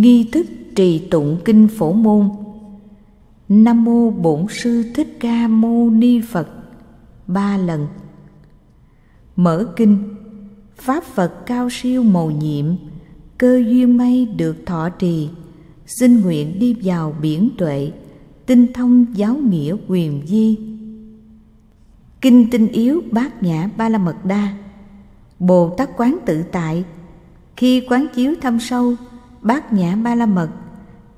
nghi thức trì tụng kinh phổ môn nam mô bổn sư thích ca mâu ni phật ba lần mở kinh pháp phật cao siêu mầu nhiệm cơ duyên may được thọ trì xin nguyện đi vào biển tuệ tinh thông giáo nghĩa quyền di kinh tinh yếu bát nhã ba la mật đa bồ tát quán tự tại khi quán chiếu thâm sâu bát nhã ba la mật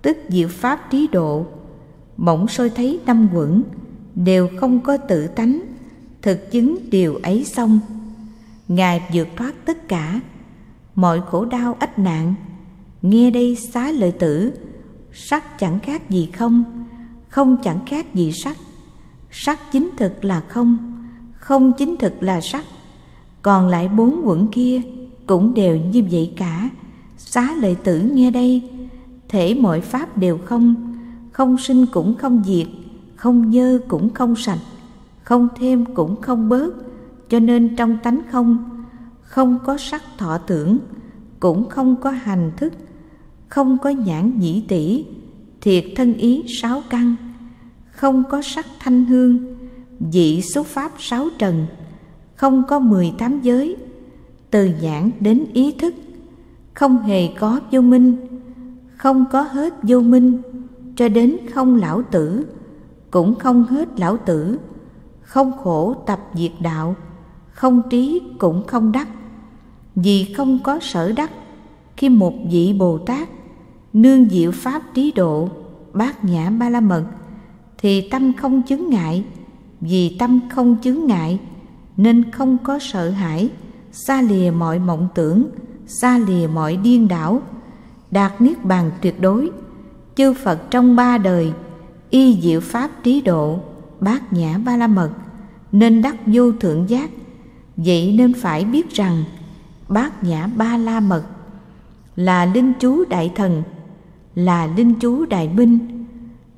tức diệu pháp trí độ bỗng soi thấy năm quẩn đều không có tự tánh thực chứng điều ấy xong ngài vượt thoát tất cả mọi khổ đau ách nạn nghe đây xá lợi tử sắc chẳng khác gì không không chẳng khác gì sắc sắc chính thực là không không chính thực là sắc còn lại bốn quẩn kia cũng đều như vậy cả Xá lợi tử nghe đây, thể mọi pháp đều không, không sinh cũng không diệt, không dơ cũng không sạch, không thêm cũng không bớt, cho nên trong tánh không, không có sắc thọ tưởng, cũng không có hành thức, không có nhãn nhĩ tỷ, thiệt thân ý sáu căn, không có sắc thanh hương, dị xuất pháp sáu trần, không có mười tám giới, từ nhãn đến ý thức – không hề có vô minh không có hết vô minh cho đến không lão tử cũng không hết lão tử không khổ tập diệt đạo không trí cũng không đắc vì không có sở đắc khi một vị bồ tát nương diệu pháp trí độ bát nhã ba la mật thì tâm không chứng ngại vì tâm không chứng ngại nên không có sợ hãi xa lìa mọi mộng tưởng xa lìa mọi điên đảo đạt niết bàn tuyệt đối chư phật trong ba đời y diệu pháp trí độ bát nhã ba la mật nên đắc vô thượng giác vậy nên phải biết rằng bát nhã ba la mật là linh chú đại thần là linh chú đại binh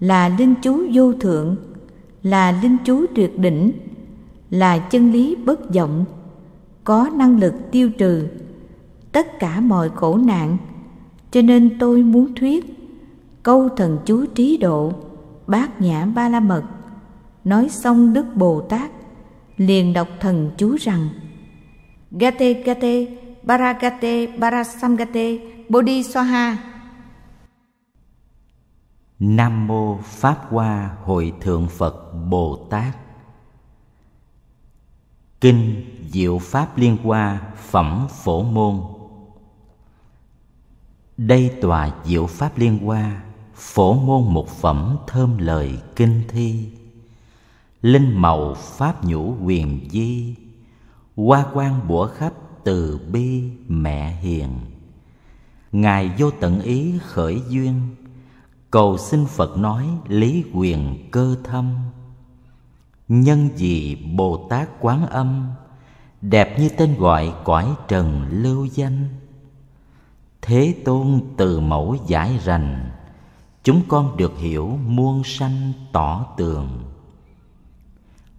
là linh chú vô thượng là linh chú tuyệt đỉnh là chân lý bất vọng có năng lực tiêu trừ tất cả mọi khổ nạn cho nên tôi muốn thuyết câu thần chú trí độ bát nhã ba la mật nói xong đức bồ tát liền đọc thần chú rằng gate gate baragate barasamgate bodhisattva nam mô pháp hoa hội thượng phật bồ tát kinh diệu pháp liên hoa phẩm phổ môn đây tòa diệu pháp liên hoa phổ môn một phẩm thơm lời kinh thi linh màu pháp nhũ quyền di hoa quan bủa khắp từ bi mẹ hiền ngài vô tận ý khởi duyên cầu xin phật nói lý quyền cơ thâm nhân gì bồ tát quán âm đẹp như tên gọi cõi trần lưu danh thế tôn từ mẫu giải rành chúng con được hiểu muôn sanh tỏ tường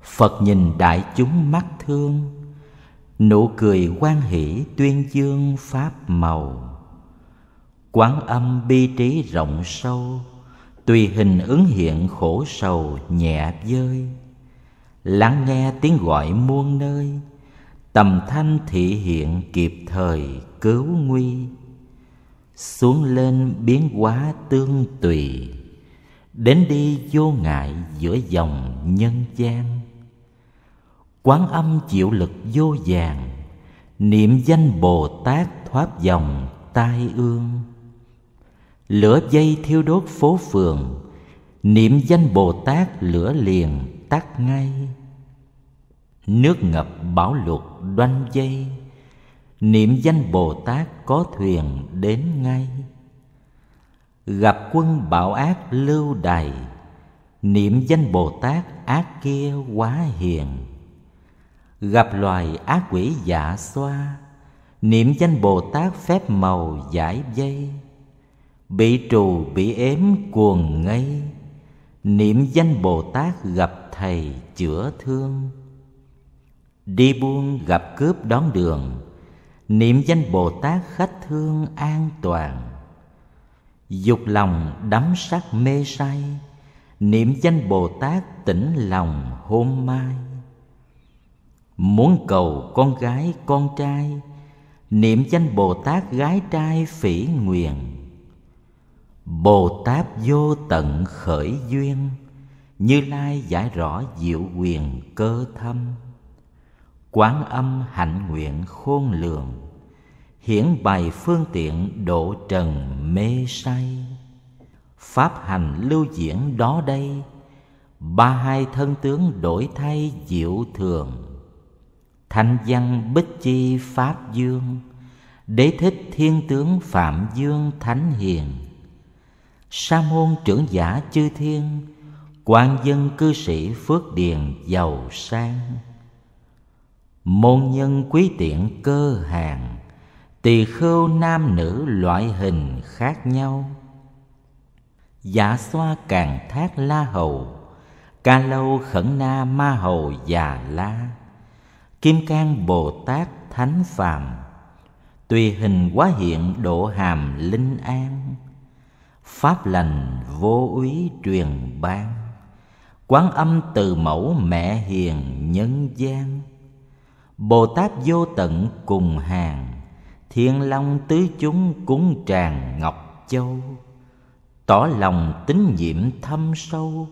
phật nhìn đại chúng mắt thương nụ cười quan hỷ tuyên dương pháp màu quán âm bi trí rộng sâu tùy hình ứng hiện khổ sầu nhẹ vơi lắng nghe tiếng gọi muôn nơi tầm thanh thị hiện kịp thời cứu nguy xuống lên biến hóa tương tùy đến đi vô ngại giữa dòng nhân gian quán âm chịu lực vô vàng niệm danh bồ tát thoát dòng tai ương lửa dây thiêu đốt phố phường niệm danh bồ tát lửa liền tắt ngay nước ngập bão lụt đoanh dây niệm danh bồ tát có thuyền đến ngay gặp quân bạo ác lưu đày niệm danh bồ tát ác kia quá hiền gặp loài ác quỷ giả xoa niệm danh bồ tát phép màu giải dây bị trù bị ếm cuồng ngây niệm danh bồ tát gặp thầy chữa thương đi buôn gặp cướp đón đường niệm danh bồ tát khách thương an toàn dục lòng đắm sắc mê say niệm danh bồ tát tỉnh lòng hôm mai muốn cầu con gái con trai niệm danh bồ tát gái trai phỉ nguyền. bồ tát vô tận khởi duyên như lai giải rõ diệu quyền cơ thâm quán âm hạnh nguyện khôn lường hiển bày phương tiện độ trần mê say pháp hành lưu diễn đó đây ba hai thân tướng đổi thay diệu thường thanh văn bích chi pháp dương đế thích thiên tướng phạm dương thánh hiền sa môn trưởng giả chư thiên quan dân cư sĩ phước điền giàu sang môn nhân quý tiện cơ hàng tỳ khưu nam nữ loại hình khác nhau giả dạ xoa càng thác la hầu ca lâu khẩn na ma hầu già la kim cang bồ tát thánh phàm tùy hình quá hiện độ hàm linh an pháp lành vô úy truyền ban quán âm từ mẫu mẹ hiền nhân gian Bồ Tát vô tận cùng hàng Thiên Long tứ chúng cúng tràng Ngọc Châu Tỏ lòng tín nhiệm thâm sâu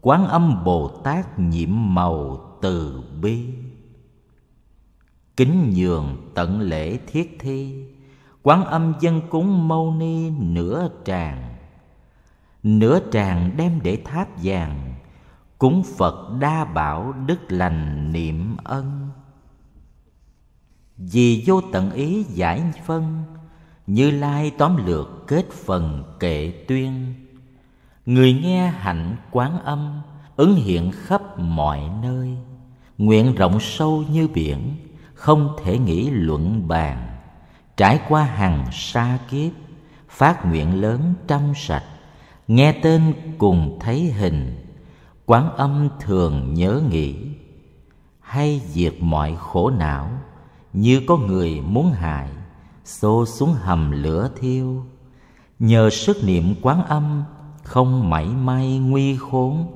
Quán âm Bồ Tát nhiệm màu từ bi Kính nhường tận lễ thiết thi Quán âm dân cúng mâu ni nửa tràng Nửa tràng đem để tháp vàng Cúng Phật đa bảo đức lành niệm ân vì vô tận ý giải phân như lai tóm lược kết phần kệ tuyên người nghe hạnh quán âm ứng hiện khắp mọi nơi nguyện rộng sâu như biển không thể nghĩ luận bàn trải qua hàng sa kiếp phát nguyện lớn trong sạch nghe tên cùng thấy hình quán âm thường nhớ nghĩ hay diệt mọi khổ não như có người muốn hại xô xuống hầm lửa thiêu nhờ sức niệm quán âm không mảy may nguy khốn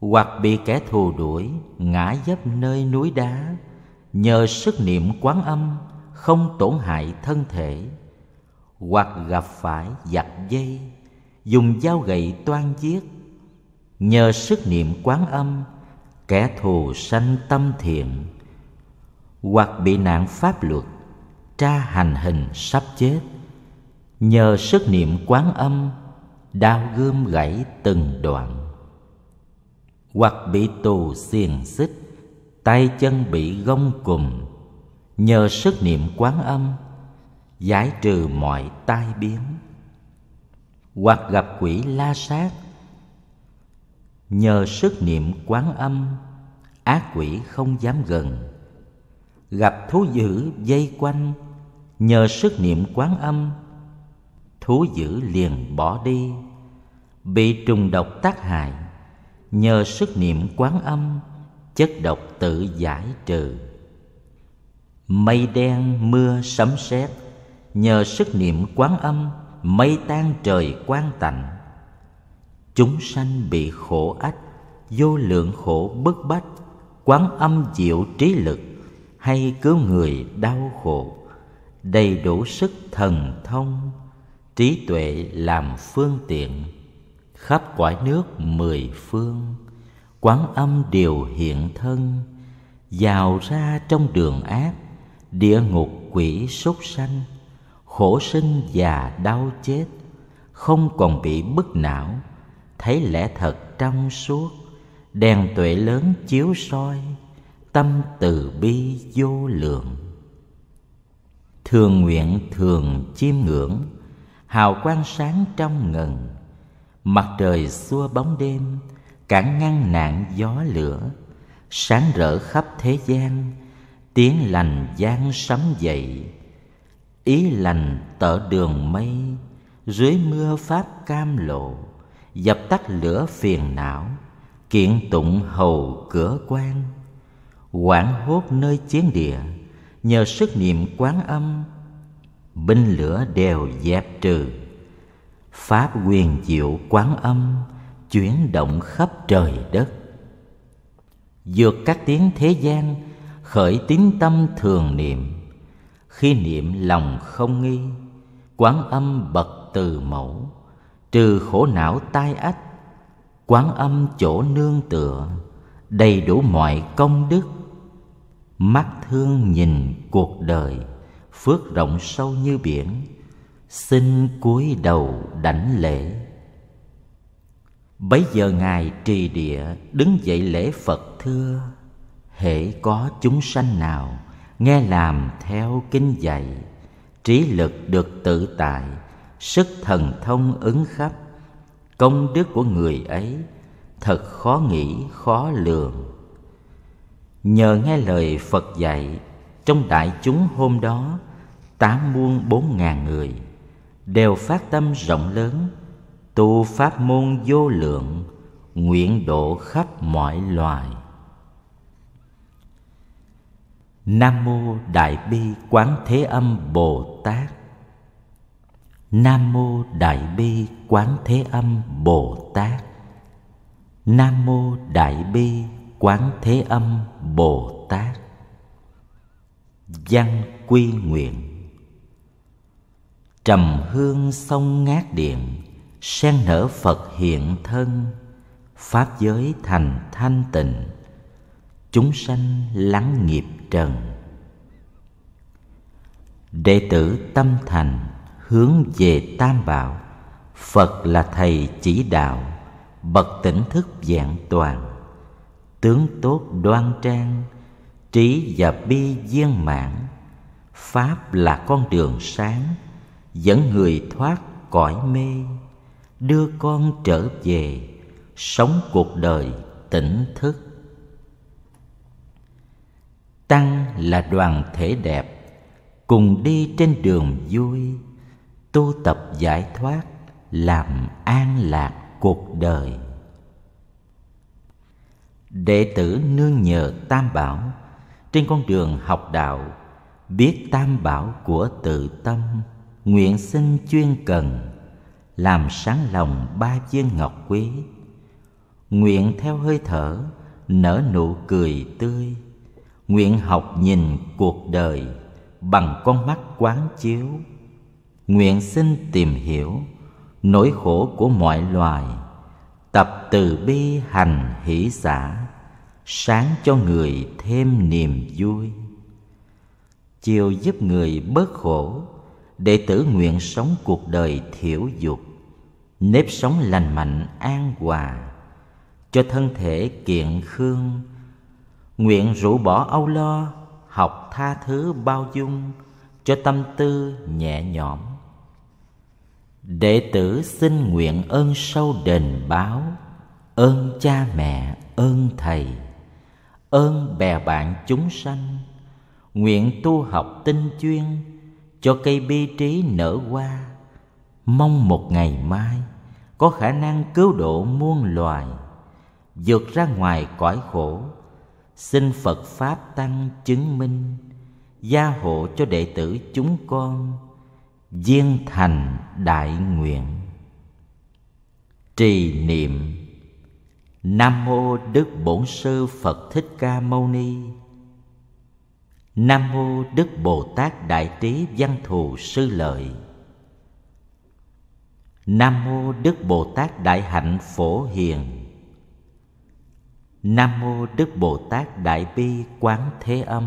hoặc bị kẻ thù đuổi ngã dấp nơi núi đá nhờ sức niệm quán âm không tổn hại thân thể hoặc gặp phải giặc dây dùng dao gậy toan giết nhờ sức niệm quán âm kẻ thù sanh tâm thiện hoặc bị nạn pháp luật tra hành hình sắp chết nhờ sức niệm quán âm đau gươm gãy từng đoạn hoặc bị tù xiềng xích tay chân bị gông cùm nhờ sức niệm quán âm giải trừ mọi tai biến hoặc gặp quỷ la sát nhờ sức niệm quán âm ác quỷ không dám gần gặp thú dữ dây quanh nhờ sức niệm quán âm thú dữ liền bỏ đi bị trùng độc tác hại nhờ sức niệm quán âm chất độc tự giải trừ mây đen mưa sấm sét nhờ sức niệm quán âm mây tan trời quang tạnh chúng sanh bị khổ ách vô lượng khổ bức bách quán âm diệu trí lực hay cứu người đau khổ đầy đủ sức thần thông trí tuệ làm phương tiện khắp cõi nước mười phương quán âm điều hiện thân giàu ra trong đường ác địa ngục quỷ súc sanh khổ sinh và đau chết không còn bị bức não thấy lẽ thật trong suốt đèn tuệ lớn chiếu soi tâm từ bi vô lượng thường nguyện thường chiêm ngưỡng hào quang sáng trong ngần mặt trời xua bóng đêm cản ngăn nạn gió lửa sáng rỡ khắp thế gian tiếng lành gian sấm dậy ý lành tở đường mây dưới mưa pháp cam lộ dập tắt lửa phiền não kiện tụng hầu cửa quan hoảng hốt nơi chiến địa nhờ sức niệm quán âm binh lửa đều dẹp trừ pháp quyền diệu quán âm chuyển động khắp trời đất vượt các tiếng thế gian khởi tín tâm thường niệm khi niệm lòng không nghi quán âm bậc từ mẫu trừ khổ não tai ách quán âm chỗ nương tựa đầy đủ mọi công đức mắt thương nhìn cuộc đời phước rộng sâu như biển xin cúi đầu đảnh lễ bấy giờ ngài trì địa đứng dậy lễ phật thưa hễ có chúng sanh nào nghe làm theo kinh dạy trí lực được tự tại sức thần thông ứng khắp công đức của người ấy thật khó nghĩ khó lường nhờ nghe lời Phật dạy trong đại chúng hôm đó tám muôn bốn ngàn người đều phát tâm rộng lớn tu pháp môn vô lượng nguyện độ khắp mọi loài nam mô đại bi quán thế âm bồ tát nam mô đại bi quán thế âm bồ tát nam mô đại bi quán thế âm bồ tát văn quy nguyện trầm hương sông ngát điện sen nở phật hiện thân pháp giới thành thanh tịnh chúng sanh lắng nghiệp trần đệ tử tâm thành hướng về tam bảo phật là thầy chỉ đạo bậc tỉnh thức dạng toàn tướng tốt đoan trang trí và bi viên mãn pháp là con đường sáng dẫn người thoát cõi mê đưa con trở về sống cuộc đời tỉnh thức tăng là đoàn thể đẹp cùng đi trên đường vui tu tập giải thoát làm an lạc cuộc đời đệ tử nương nhờ tam bảo trên con đường học đạo biết tam bảo của tự tâm nguyện xin chuyên cần làm sáng lòng ba viên ngọc quý nguyện theo hơi thở nở nụ cười tươi nguyện học nhìn cuộc đời bằng con mắt quán chiếu nguyện xin tìm hiểu nỗi khổ của mọi loài tập từ bi hành hỷ xã sáng cho người thêm niềm vui chiều giúp người bớt khổ đệ tử nguyện sống cuộc đời thiểu dục nếp sống lành mạnh an hòa cho thân thể kiện khương nguyện rũ bỏ âu lo học tha thứ bao dung cho tâm tư nhẹ nhõm đệ tử xin nguyện ơn sâu đền báo ơn cha mẹ ơn thầy ơn bè bạn chúng sanh nguyện tu học tinh chuyên cho cây bi trí nở hoa mong một ngày mai có khả năng cứu độ muôn loài vượt ra ngoài cõi khổ xin phật pháp tăng chứng minh gia hộ cho đệ tử chúng con viên thành đại nguyện trì niệm Nam mô Đức Bổn Sư Phật Thích Ca Mâu Ni. Nam mô Đức Bồ Tát Đại Trí Văn Thù Sư Lợi. Nam mô Đức Bồ Tát Đại Hạnh Phổ Hiền. Nam mô Đức Bồ Tát Đại Bi Quán Thế Âm.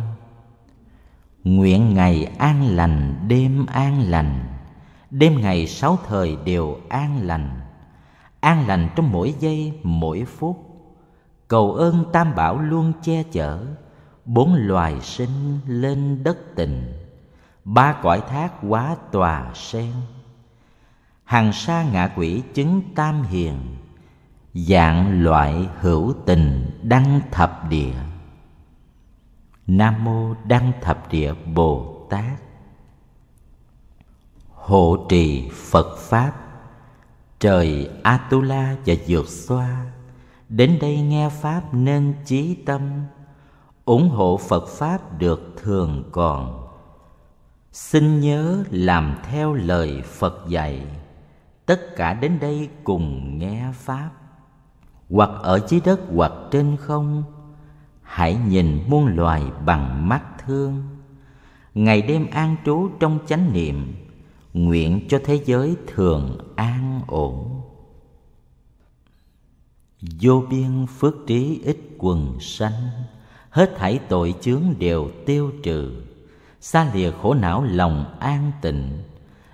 Nguyện ngày an lành, đêm an lành, đêm ngày sáu thời đều an lành an lành trong mỗi giây mỗi phút cầu ơn tam bảo luôn che chở bốn loài sinh lên đất tình ba cõi thác quá tòa sen hàng sa ngã quỷ chứng tam hiền dạng loại hữu tình đăng thập địa nam mô đăng thập địa bồ tát hộ trì phật pháp trời atula và dược xoa đến đây nghe pháp nên chí tâm ủng hộ phật pháp được thường còn xin nhớ làm theo lời phật dạy tất cả đến đây cùng nghe pháp hoặc ở dưới đất hoặc trên không hãy nhìn muôn loài bằng mắt thương ngày đêm an trú trong chánh niệm nguyện cho thế giới thường an ổn vô biên phước trí ít quần sanh hết thảy tội chướng đều tiêu trừ xa lìa khổ não lòng an tịnh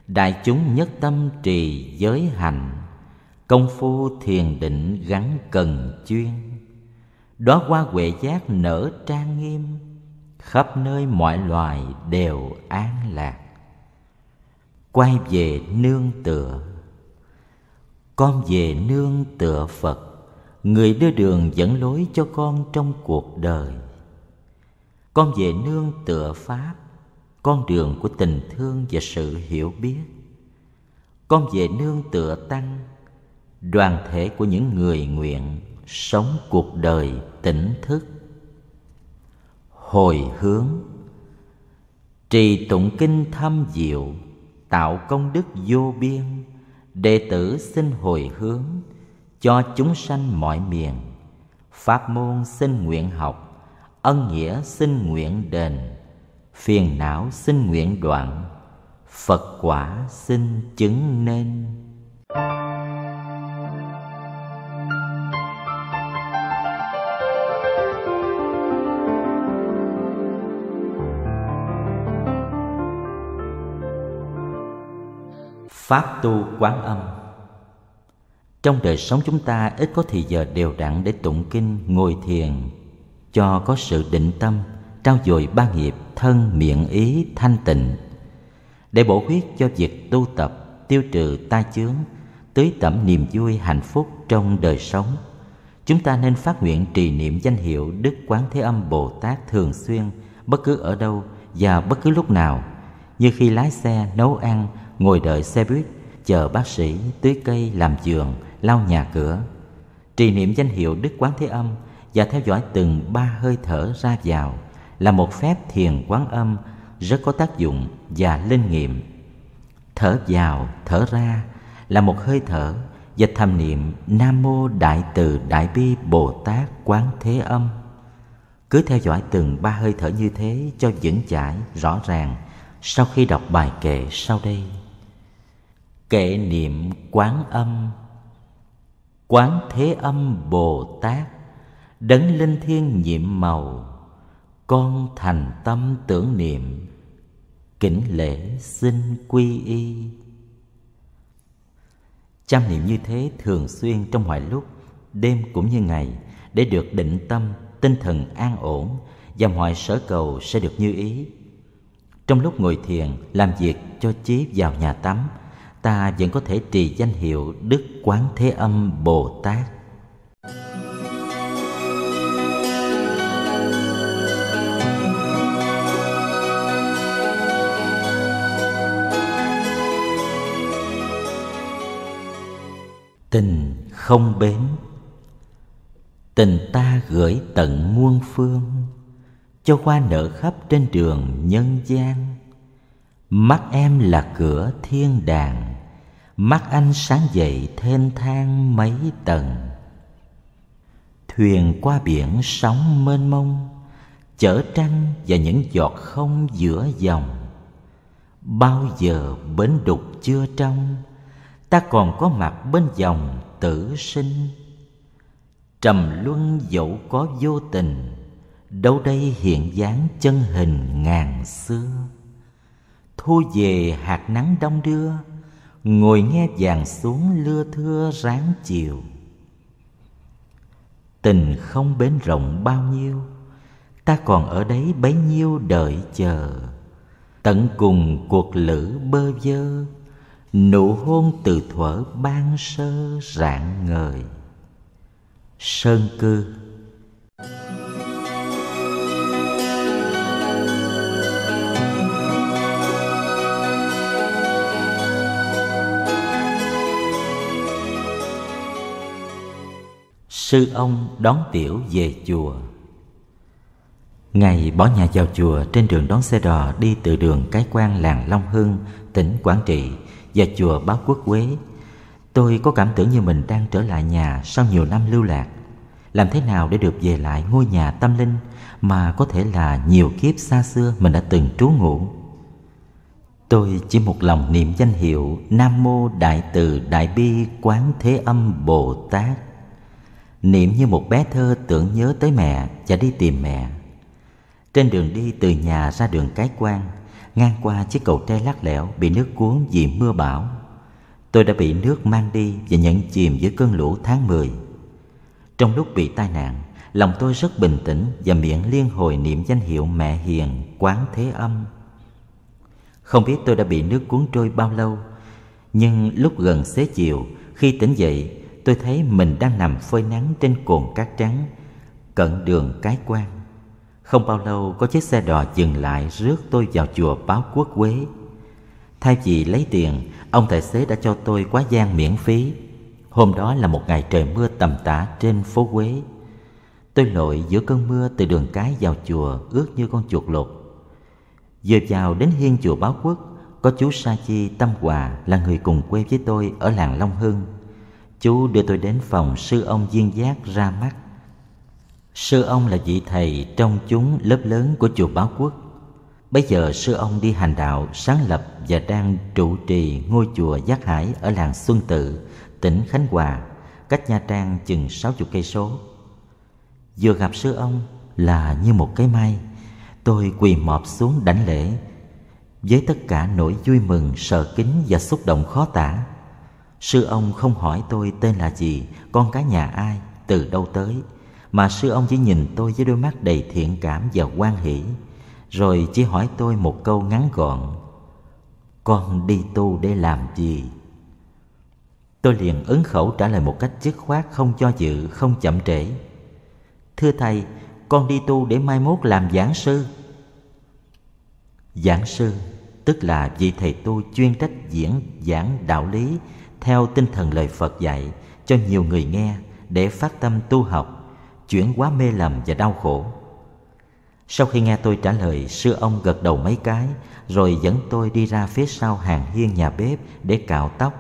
đại chúng nhất tâm trì giới hạnh công phu thiền định gắn cần chuyên đó qua huệ giác nở trang nghiêm khắp nơi mọi loài đều an lạc quay về nương tựa con về nương tựa phật người đưa đường dẫn lối cho con trong cuộc đời con về nương tựa pháp con đường của tình thương và sự hiểu biết con về nương tựa tăng đoàn thể của những người nguyện sống cuộc đời tỉnh thức hồi hướng trì tụng kinh thâm diệu tạo công đức vô biên đệ tử xin hồi hướng cho chúng sanh mọi miền pháp môn xin nguyện học ân nghĩa xin nguyện đền phiền não xin nguyện đoạn phật quả xin chứng nên Pháp tu quán âm Trong đời sống chúng ta ít có thì giờ đều đặn để tụng kinh, ngồi thiền Cho có sự định tâm, trao dồi ba nghiệp thân, miệng, ý, thanh tịnh Để bổ huyết cho việc tu tập, tiêu trừ tai chướng Tưới tẩm niềm vui, hạnh phúc trong đời sống Chúng ta nên phát nguyện trì niệm danh hiệu Đức Quán Thế Âm Bồ Tát thường xuyên Bất cứ ở đâu và bất cứ lúc nào Như khi lái xe, nấu ăn, ngồi đợi xe buýt, chờ bác sĩ tưới cây làm giường, lau nhà cửa. Trì niệm danh hiệu Đức Quán Thế Âm và theo dõi từng ba hơi thở ra vào là một phép thiền quán âm rất có tác dụng và linh nghiệm. Thở vào, thở ra là một hơi thở và thầm niệm Nam mô Đại từ Đại bi Bồ Tát Quán Thế Âm. Cứ theo dõi từng ba hơi thở như thế cho vững chãi, rõ ràng sau khi đọc bài kệ sau đây kệ niệm quán âm quán thế âm bồ tát đấng linh thiên nhiệm màu con thành tâm tưởng niệm kính lễ xin quy y chăm niệm như thế thường xuyên trong mọi lúc đêm cũng như ngày để được định tâm tinh thần an ổn và mọi sở cầu sẽ được như ý trong lúc ngồi thiền làm việc cho chí vào nhà tắm ta vẫn có thể trì danh hiệu Đức Quán Thế Âm Bồ Tát. Tình không bến Tình ta gửi tận muôn phương Cho qua nở khắp trên đường nhân gian Mắt em là cửa thiên đàng mắt anh sáng dậy thênh thang mấy tầng thuyền qua biển sóng mênh mông chở tranh và những giọt không giữa dòng bao giờ bến đục chưa trong ta còn có mặt bên dòng tử sinh trầm luân dẫu có vô tình đâu đây hiện dáng chân hình ngàn xưa thu về hạt nắng đông đưa ngồi nghe dàn xuống lưa thưa ráng chiều tình không bến rộng bao nhiêu ta còn ở đấy bấy nhiêu đợi chờ tận cùng cuộc lữ bơ vơ nụ hôn từ thuở ban sơ rạng ngời sơn cư sư ông đón tiểu về chùa ngày bỏ nhà vào chùa trên đường đón xe đò đi từ đường cái quan làng long hưng tỉnh quảng trị và chùa báo quốc quế tôi có cảm tưởng như mình đang trở lại nhà sau nhiều năm lưu lạc làm thế nào để được về lại ngôi nhà tâm linh mà có thể là nhiều kiếp xa xưa mình đã từng trú ngụ tôi chỉ một lòng niệm danh hiệu nam mô đại từ đại bi quán thế âm bồ tát Niệm như một bé thơ tưởng nhớ tới mẹ và đi tìm mẹ. Trên đường đi từ nhà ra đường Cái Quan, ngang qua chiếc cầu tre lát lẻo bị nước cuốn vì mưa bão. Tôi đã bị nước mang đi và nhận chìm dưới cơn lũ tháng 10. Trong lúc bị tai nạn, lòng tôi rất bình tĩnh và miệng liên hồi niệm danh hiệu mẹ hiền, quán thế âm. Không biết tôi đã bị nước cuốn trôi bao lâu, nhưng lúc gần xế chiều, khi tỉnh dậy, tôi thấy mình đang nằm phơi nắng trên cồn cát trắng cận đường cái quan không bao lâu có chiếc xe đò dừng lại rước tôi vào chùa báo quốc quế thay vì lấy tiền ông tài xế đã cho tôi quá gian miễn phí hôm đó là một ngày trời mưa tầm tã trên phố quế tôi lội giữa cơn mưa từ đường cái vào chùa ướt như con chuột lột vừa vào đến hiên chùa báo quốc có chú sa chi tâm hòa là người cùng quê với tôi ở làng long hưng chú đưa tôi đến phòng sư ông viên Giác ra mắt. Sư ông là vị thầy trong chúng lớp lớn của chùa Báo Quốc. Bây giờ sư ông đi hành đạo sáng lập và đang trụ trì ngôi chùa Giác Hải ở làng Xuân Tự, tỉnh Khánh Hòa, cách Nha Trang chừng sáu chục cây số. Vừa gặp sư ông là như một cái may, tôi quỳ mọp xuống đảnh lễ với tất cả nỗi vui mừng, sợ kính và xúc động khó tả Sư ông không hỏi tôi tên là gì, con cái nhà ai, từ đâu tới, mà sư ông chỉ nhìn tôi với đôi mắt đầy thiện cảm và quan hỷ, rồi chỉ hỏi tôi một câu ngắn gọn: "Con đi tu để làm gì?" Tôi liền ứng khẩu trả lời một cách dứt khoát, không cho dự, không chậm trễ. "Thưa thầy, con đi tu để mai mốt làm giảng sư." Giảng sư tức là vị thầy tu chuyên trách diễn giảng đạo lý theo tinh thần lời Phật dạy cho nhiều người nghe để phát tâm tu học, chuyển quá mê lầm và đau khổ. Sau khi nghe tôi trả lời, sư ông gật đầu mấy cái rồi dẫn tôi đi ra phía sau hàng hiên nhà bếp để cạo tóc.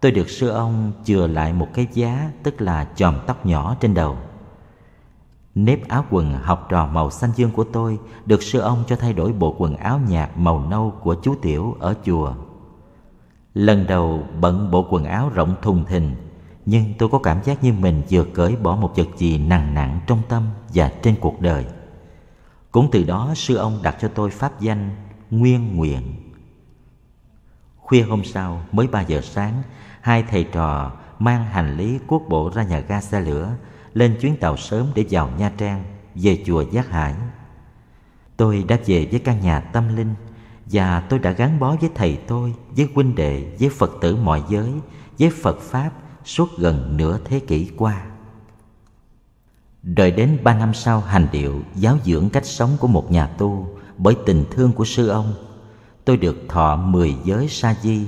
Tôi được sư ông chừa lại một cái giá tức là chòm tóc nhỏ trên đầu. Nếp áo quần học trò màu xanh dương của tôi được sư ông cho thay đổi bộ quần áo nhạt màu nâu của chú Tiểu ở chùa Lần đầu bận bộ quần áo rộng thùng thình Nhưng tôi có cảm giác như mình vừa cởi bỏ một vật gì nặng nặng trong tâm và trên cuộc đời Cũng từ đó sư ông đặt cho tôi pháp danh Nguyên Nguyện Khuya hôm sau mới ba giờ sáng Hai thầy trò mang hành lý quốc bộ ra nhà ga xe lửa Lên chuyến tàu sớm để vào Nha Trang về chùa Giác Hải Tôi đã về với căn nhà tâm linh và tôi đã gắn bó với thầy tôi với huynh đệ với phật tử mọi giới với phật pháp suốt gần nửa thế kỷ qua đợi đến ba năm sau hành điệu giáo dưỡng cách sống của một nhà tu bởi tình thương của sư ông tôi được thọ mười giới sa di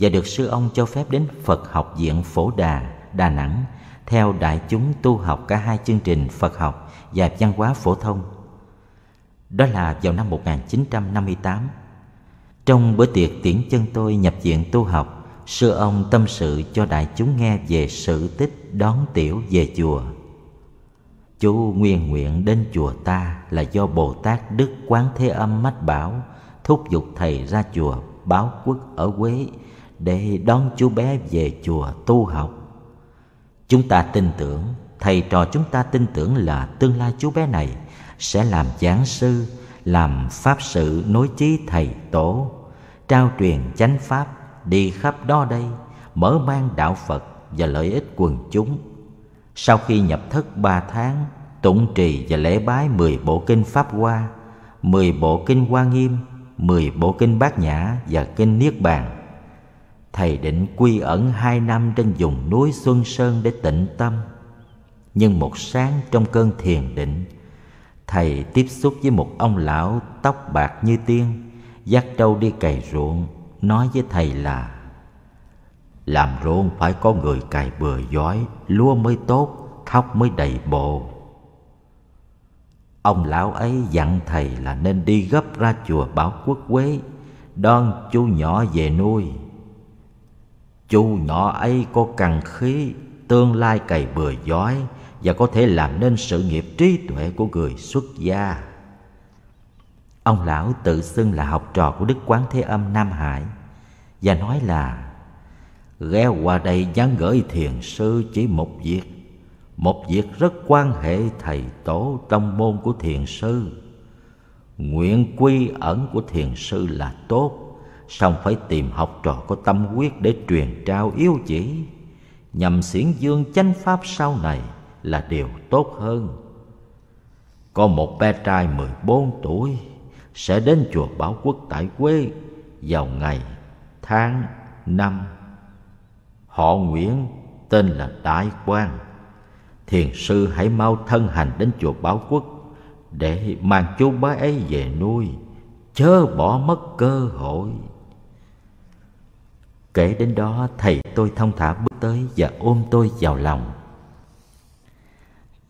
và được sư ông cho phép đến phật học viện phổ đà đà nẵng theo đại chúng tu học cả hai chương trình Phật học và văn hóa phổ thông. Đó là vào năm 1958, trong bữa tiệc tiễn chân tôi nhập viện tu học, sư ông tâm sự cho đại chúng nghe về sự tích đón tiểu về chùa. Chú nguyên nguyện đến chùa ta là do Bồ Tát Đức Quán Thế Âm mách bảo thúc giục thầy ra chùa báo quốc ở Quế để đón chú bé về chùa tu học. Chúng ta tin tưởng, thầy trò chúng ta tin tưởng là tương lai chú bé này sẽ làm giảng sư làm pháp sự nối chí thầy tổ trao truyền chánh pháp đi khắp đó đây mở mang đạo phật và lợi ích quần chúng sau khi nhập thất ba tháng tụng trì và lễ bái mười bộ kinh pháp hoa mười bộ kinh hoa nghiêm mười bộ kinh bát nhã và kinh niết bàn thầy định quy ẩn hai năm trên vùng núi xuân sơn để tịnh tâm nhưng một sáng trong cơn thiền định thầy tiếp xúc với một ông lão tóc bạc như tiên dắt trâu đi cày ruộng nói với thầy là làm ruộng phải có người cày bừa giói lúa mới tốt thóc mới đầy bồ. ông lão ấy dặn thầy là nên đi gấp ra chùa bảo quốc quế đón chú nhỏ về nuôi chú nhỏ ấy có cần khí tương lai cày bừa giói và có thể làm nên sự nghiệp trí tuệ của người xuất gia ông lão tự xưng là học trò của đức quán thế âm nam hải và nói là ghé qua đây nhắn gửi thiền sư chỉ một việc một việc rất quan hệ thầy tổ trong môn của thiền sư nguyện quy ẩn của thiền sư là tốt song phải tìm học trò có tâm quyết để truyền trao yếu chỉ nhằm xiển dương chánh pháp sau này là điều tốt hơn có một bé trai 14 tuổi sẽ đến chùa Bảo Quốc tại quê vào ngày tháng năm. Họ Nguyễn tên là Đại Quang. Thiền sư hãy mau thân hành đến chùa Bảo Quốc để mang chú bé ấy về nuôi, chớ bỏ mất cơ hội. Kể đến đó thầy tôi thông thả bước tới và ôm tôi vào lòng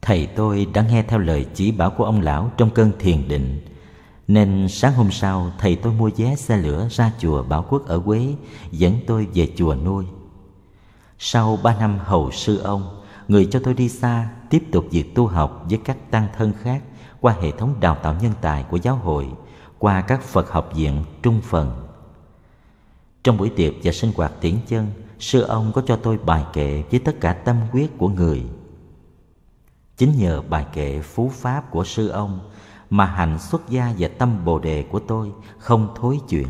Thầy tôi đã nghe theo lời chỉ bảo của ông lão trong cơn thiền định Nên sáng hôm sau thầy tôi mua vé xe lửa ra chùa Bảo Quốc ở Quế Dẫn tôi về chùa nuôi Sau ba năm hầu sư ông Người cho tôi đi xa tiếp tục việc tu học với các tăng thân khác Qua hệ thống đào tạo nhân tài của giáo hội Qua các Phật học viện trung phần Trong buổi tiệc và sinh hoạt tiễn chân Sư ông có cho tôi bài kệ với tất cả tâm quyết của người Chính nhờ bài kệ phú pháp của sư ông mà hạnh xuất gia và tâm bồ đề của tôi không thối chuyển.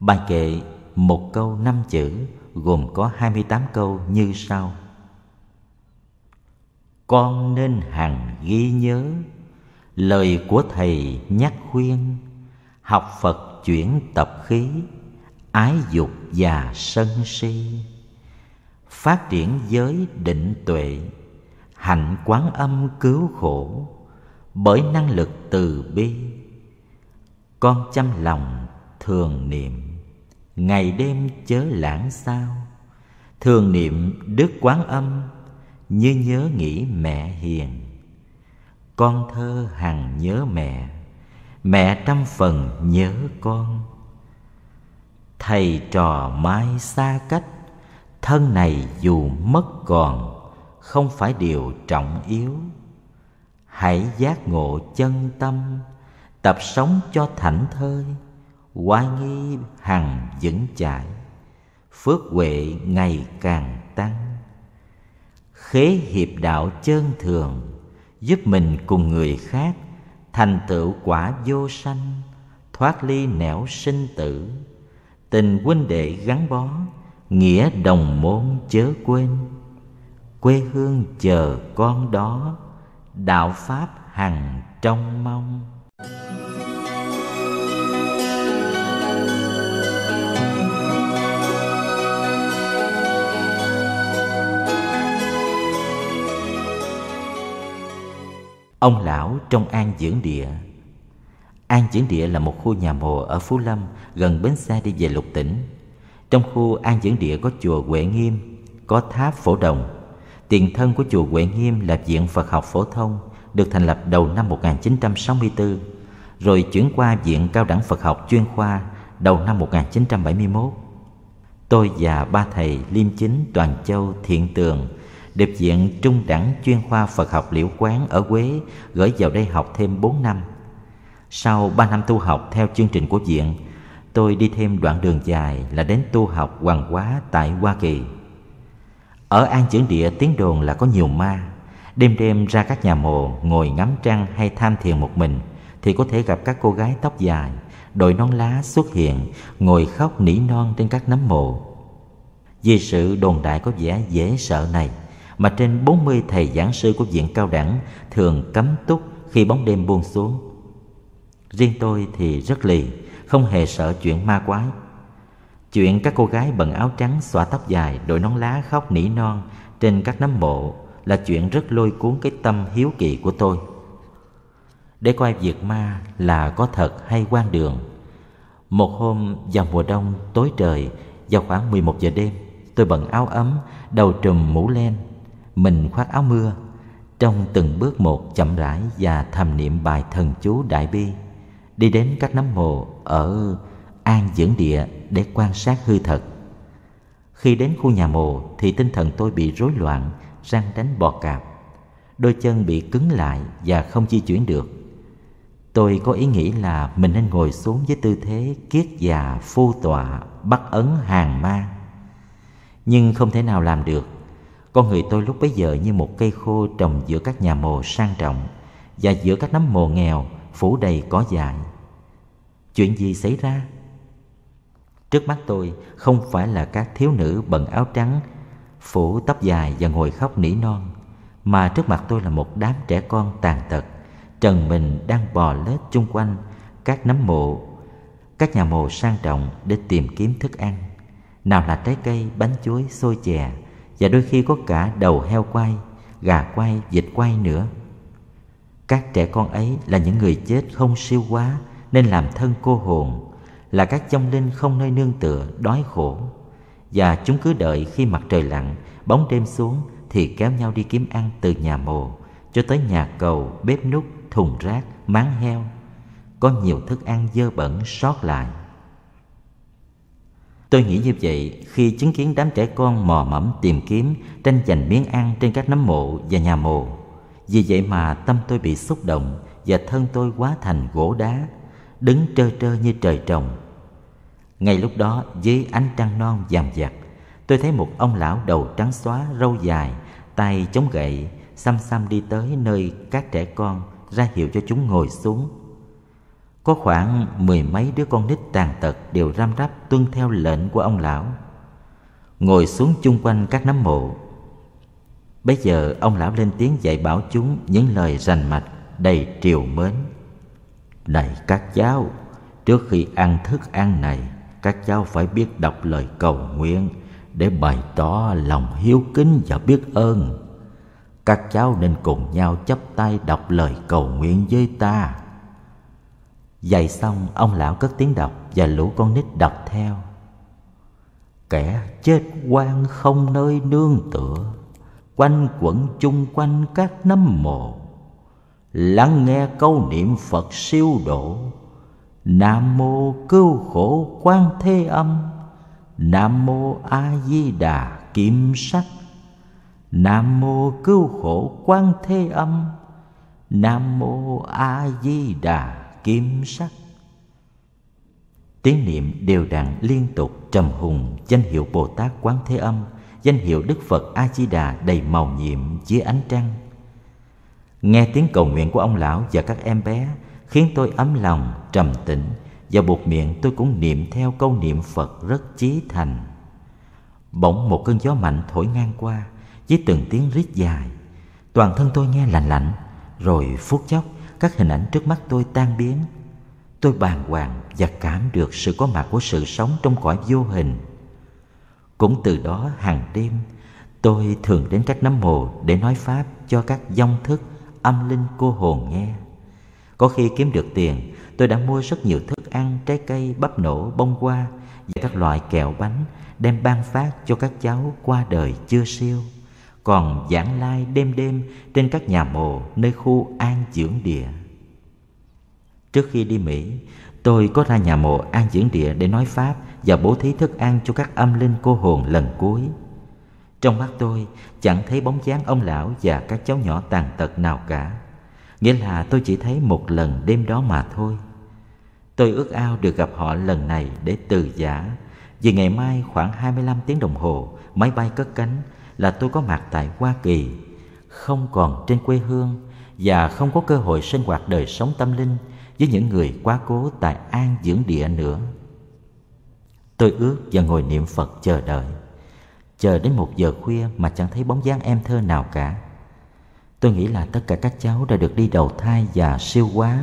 Bài kệ một câu năm chữ gồm có hai mươi tám câu như sau. Con nên hằng ghi nhớ lời của thầy nhắc khuyên, học Phật chuyển tập khí, ái dục và sân si, phát triển giới định tuệ hạnh quán âm cứu khổ bởi năng lực từ bi con chăm lòng thường niệm ngày đêm chớ lãng sao thường niệm đức quán âm như nhớ nghĩ mẹ hiền con thơ hằng nhớ mẹ mẹ trăm phần nhớ con thầy trò mai xa cách thân này dù mất còn không phải điều trọng yếu hãy giác ngộ chân tâm tập sống cho thảnh thơi oai nghi hằng vững chãi phước huệ ngày càng tăng khế hiệp đạo chân thường giúp mình cùng người khác thành tựu quả vô sanh thoát ly nẻo sinh tử tình huynh đệ gắn bó nghĩa đồng môn chớ quên quê hương chờ con đó đạo pháp hằng trong mong ông lão trong an dưỡng địa an dưỡng địa là một khu nhà mồ ở phú lâm gần bến xe đi về lục tỉnh trong khu an dưỡng địa có chùa huệ nghiêm có tháp phổ đồng tiền thân của chùa Huệ Nghiêm là Viện Phật học phổ thông, được thành lập đầu năm 1964, rồi chuyển qua Viện Cao đẳng Phật học chuyên khoa đầu năm 1971. Tôi và ba thầy Liêm Chính, Toàn Châu, Thiện Tường được Viện Trung đẳng chuyên khoa Phật học Liễu Quán ở Quế gửi vào đây học thêm 4 năm. Sau 3 năm tu học theo chương trình của viện, tôi đi thêm đoạn đường dài là đến tu học hoàng hóa tại Hoa Kỳ. Ở An Chưởng Địa tiếng đồn là có nhiều ma Đêm đêm ra các nhà mồ ngồi ngắm trăng hay tham thiền một mình Thì có thể gặp các cô gái tóc dài Đội nón lá xuất hiện Ngồi khóc nỉ non trên các nấm mộ Vì sự đồn đại có vẻ dễ sợ này Mà trên 40 thầy giảng sư của viện cao đẳng Thường cấm túc khi bóng đêm buông xuống Riêng tôi thì rất lì Không hề sợ chuyện ma quái Chuyện các cô gái bận áo trắng xõa tóc dài đội nón lá khóc nỉ non trên các nấm mộ là chuyện rất lôi cuốn cái tâm hiếu kỳ của tôi. Để coi việc ma là có thật hay quan đường. Một hôm vào mùa đông tối trời vào khoảng 11 giờ đêm tôi bận áo ấm, đầu trùm mũ len, mình khoác áo mưa. Trong từng bước một chậm rãi và thầm niệm bài thần chú Đại Bi đi đến các nấm mồ ở an dưỡng địa để quan sát hư thật. Khi đến khu nhà mồ thì tinh thần tôi bị rối loạn, răng đánh bò cạp. Đôi chân bị cứng lại và không di chuyển được. Tôi có ý nghĩ là mình nên ngồi xuống với tư thế kiết già phu tọa bắt ấn hàng ma. Nhưng không thể nào làm được. Con người tôi lúc bấy giờ như một cây khô trồng giữa các nhà mồ sang trọng và giữa các nấm mồ nghèo phủ đầy cỏ dại. Chuyện gì xảy ra? Trước mắt tôi không phải là các thiếu nữ bận áo trắng, phủ tóc dài và ngồi khóc nỉ non, mà trước mặt tôi là một đám trẻ con tàn tật, trần mình đang bò lết chung quanh các nấm mộ, các nhà mồ sang trọng để tìm kiếm thức ăn. Nào là trái cây, bánh chuối, xôi chè và đôi khi có cả đầu heo quay, gà quay, vịt quay nữa. Các trẻ con ấy là những người chết không siêu quá nên làm thân cô hồn là các vong linh không nơi nương tựa đói khổ và chúng cứ đợi khi mặt trời lặn bóng đêm xuống thì kéo nhau đi kiếm ăn từ nhà mồ cho tới nhà cầu bếp nút thùng rác máng heo có nhiều thức ăn dơ bẩn sót lại tôi nghĩ như vậy khi chứng kiến đám trẻ con mò mẫm tìm kiếm tranh giành miếng ăn trên các nấm mộ và nhà mồ vì vậy mà tâm tôi bị xúc động và thân tôi quá thành gỗ đá đứng trơ trơ như trời trồng ngay lúc đó dưới ánh trăng non vàng vặt Tôi thấy một ông lão đầu trắng xóa râu dài Tay chống gậy Xăm xăm đi tới nơi các trẻ con Ra hiệu cho chúng ngồi xuống Có khoảng mười mấy đứa con nít tàn tật Đều răm rắp tuân theo lệnh của ông lão Ngồi xuống chung quanh các nấm mộ Bây giờ ông lão lên tiếng dạy bảo chúng Những lời rành mạch đầy triều mến Này các cháu Trước khi ăn thức ăn này các cháu phải biết đọc lời cầu nguyện để bày tỏ lòng hiếu kính và biết ơn các cháu nên cùng nhau chắp tay đọc lời cầu nguyện với ta dạy xong ông lão cất tiếng đọc và lũ con nít đọc theo kẻ chết quan không nơi nương tựa quanh quẩn chung quanh các nấm mồ lắng nghe câu niệm phật siêu độ Nam mô cứu khổ quan thế âm Nam mô A Di Đà Kim sắc Nam mô cứu khổ quan thế âm Nam mô A Di Đà Kim sắc Tiếng niệm đều đặn liên tục trầm hùng danh hiệu Bồ Tát Quán Thế Âm, danh hiệu Đức Phật A Di Đà đầy màu nhiệm dưới ánh trăng. Nghe tiếng cầu nguyện của ông lão và các em bé, khiến tôi ấm lòng trầm tĩnh và buộc miệng tôi cũng niệm theo câu niệm phật rất chí thành bỗng một cơn gió mạnh thổi ngang qua với từng tiếng rít dài toàn thân tôi nghe lạnh lạnh rồi phút chốc các hình ảnh trước mắt tôi tan biến tôi bàng hoàng và cảm được sự có mặt của sự sống trong cõi vô hình cũng từ đó hàng đêm tôi thường đến các nấm mồ để nói pháp cho các dông thức âm linh cô hồn nghe có khi kiếm được tiền, tôi đã mua rất nhiều thức ăn, trái cây, bắp nổ, bông hoa và các loại kẹo bánh đem ban phát cho các cháu qua đời chưa siêu. Còn giảng lai đêm đêm trên các nhà mồ nơi khu an dưỡng địa. Trước khi đi Mỹ, tôi có ra nhà mộ an dưỡng địa để nói Pháp và bố thí thức ăn cho các âm linh cô hồn lần cuối. Trong mắt tôi chẳng thấy bóng dáng ông lão và các cháu nhỏ tàn tật nào cả nghĩa là tôi chỉ thấy một lần đêm đó mà thôi tôi ước ao được gặp họ lần này để từ giả vì ngày mai khoảng 25 tiếng đồng hồ máy bay cất cánh là tôi có mặt tại Hoa Kỳ không còn trên quê hương và không có cơ hội sinh hoạt đời sống tâm linh với những người quá cố tại an dưỡng địa nữa tôi ước và ngồi niệm Phật chờ đợi chờ đến một giờ khuya mà chẳng thấy bóng dáng em thơ nào cả Tôi nghĩ là tất cả các cháu đã được đi đầu thai và siêu quá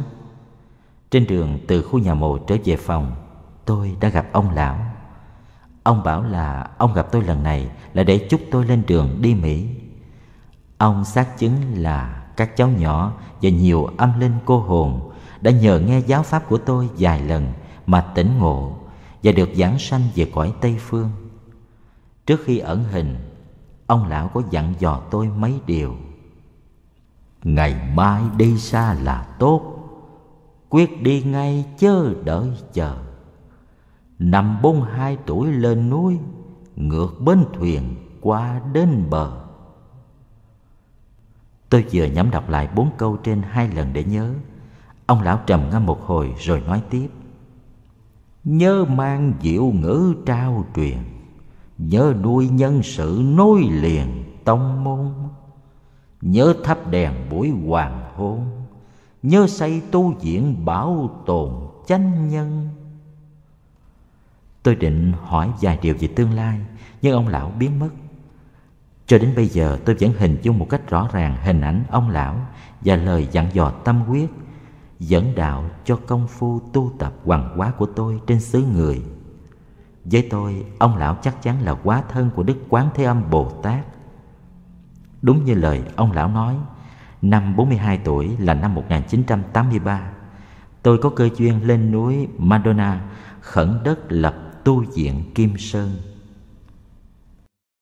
Trên đường từ khu nhà mộ trở về phòng, tôi đã gặp ông lão. Ông bảo là ông gặp tôi lần này là để chúc tôi lên đường đi Mỹ. Ông xác chứng là các cháu nhỏ và nhiều âm linh cô hồn đã nhờ nghe giáo pháp của tôi vài lần mà tỉnh ngộ và được giảng sanh về cõi Tây Phương. Trước khi ẩn hình, ông lão có dặn dò tôi mấy điều ngày mai đi xa là tốt quyết đi ngay chớ đợi chờ năm bốn hai tuổi lên núi ngược bến thuyền qua đến bờ tôi vừa nhắm đọc lại bốn câu trên hai lần để nhớ ông lão trầm ngâm một hồi rồi nói tiếp nhớ mang diệu ngữ trao truyền nhớ nuôi nhân sự nối liền tông môn nhớ thắp đèn buổi hoàng hôn nhớ xây tu viện bảo tồn chánh nhân tôi định hỏi vài điều về tương lai nhưng ông lão biến mất cho đến bây giờ tôi vẫn hình dung một cách rõ ràng hình ảnh ông lão và lời dặn dò tâm huyết dẫn đạo cho công phu tu tập hoàng hóa của tôi trên xứ người với tôi ông lão chắc chắn là quá thân của đức quán thế âm bồ tát Đúng như lời ông lão nói, năm 42 tuổi là năm 1983, tôi có cơ duyên lên núi Madonna khẩn đất lập tu viện Kim Sơn.